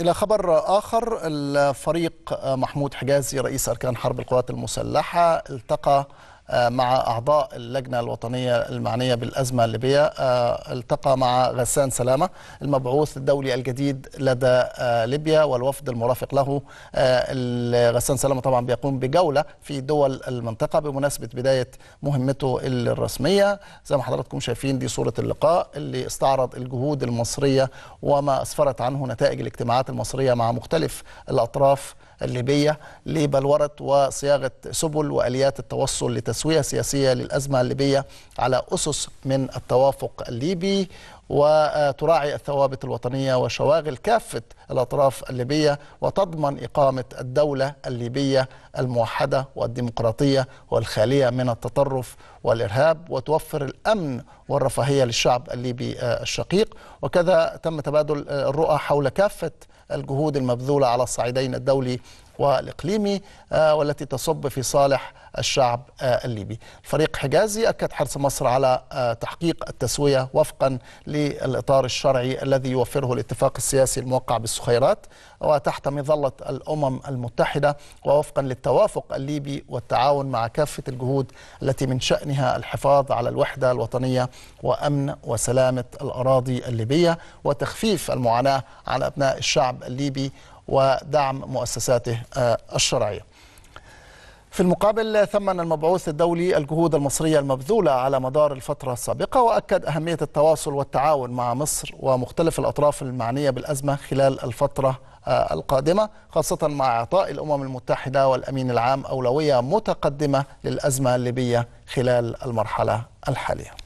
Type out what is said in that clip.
إلى خبر آخر الفريق أه، محمود حجازي رئيس أركان حرب القوات المسلحة التقى آه، مع أعضاء اللجنة الوطنية المعنية بالأزمة الليبية آه، التقى مع غسان سلامة المبعوث الدولي الجديد لدى آه، ليبيا والوفد المرافق له غسان سلامة طبعا بيقوم بجولة في دول المنطقة بمناسبة بداية مهمته الرسمية زي ما حضراتكم شايفين دي صورة اللقاء اللي استعرض الجهود المصرية وما أسفرت عنه نتائج الاجتماعات المصرية مع مختلف الأطراف الليبية لبلورة وصياغة سبل وآليات التوصل لتسويق تسوية سياسية للأزمة الليبية على أسس من التوافق الليبي وتراعي الثوابت الوطنية وشواغل كافة الأطراف الليبية وتضمن إقامة الدولة الليبية الموحدة والديمقراطية والخالية من التطرف والإرهاب وتوفر الأمن والرفاهية للشعب الليبي آه، الشقيق وكذا تم تبادل آه، الرؤى حول كافة الجهود المبذولة على الصعيدين الدولي والإقليمي آه، والتي تصب في صالح الشعب الليبي الفريق حجازي أكد حرص مصر على تحقيق التسوية وفقا ل للإطار الشرعي الذي يوفره الاتفاق السياسي الموقع بالسخيرات وتحت مظلة الأمم المتحدة ووفقا للتوافق الليبي والتعاون مع كافة الجهود التي من شأنها الحفاظ على الوحدة الوطنية وأمن وسلامة الأراضي الليبية وتخفيف المعاناة عن أبناء الشعب الليبي ودعم مؤسساته آه، الشرعيه في المقابل ثمن المبعوث الدولي الجهود المصرية المبذولة على مدار الفترة السابقة وأكد أهمية التواصل والتعاون مع مصر ومختلف الأطراف المعنية بالأزمة خلال الفترة آه، القادمة خاصة مع إعطاء الأمم المتحدة والأمين العام أولوية متقدمة للأزمة الليبية خلال المرحلة الحالية